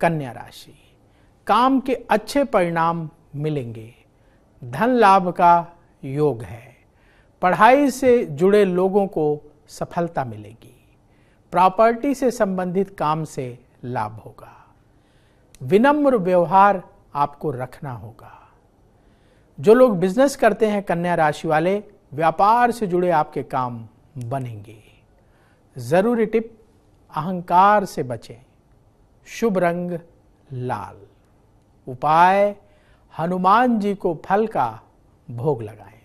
कन्या राशि काम के अच्छे परिणाम मिलेंगे धन लाभ का योग है पढ़ाई से जुड़े लोगों को सफलता मिलेगी प्रॉपर्टी से संबंधित काम से लाभ होगा विनम्र व्यवहार आपको रखना होगा जो लोग बिजनेस करते हैं कन्या राशि वाले व्यापार से जुड़े आपके काम बनेंगे जरूरी टिप अहंकार से बचें शुभ रंग लाल उपाय हनुमान जी को फल का भोग लगाएं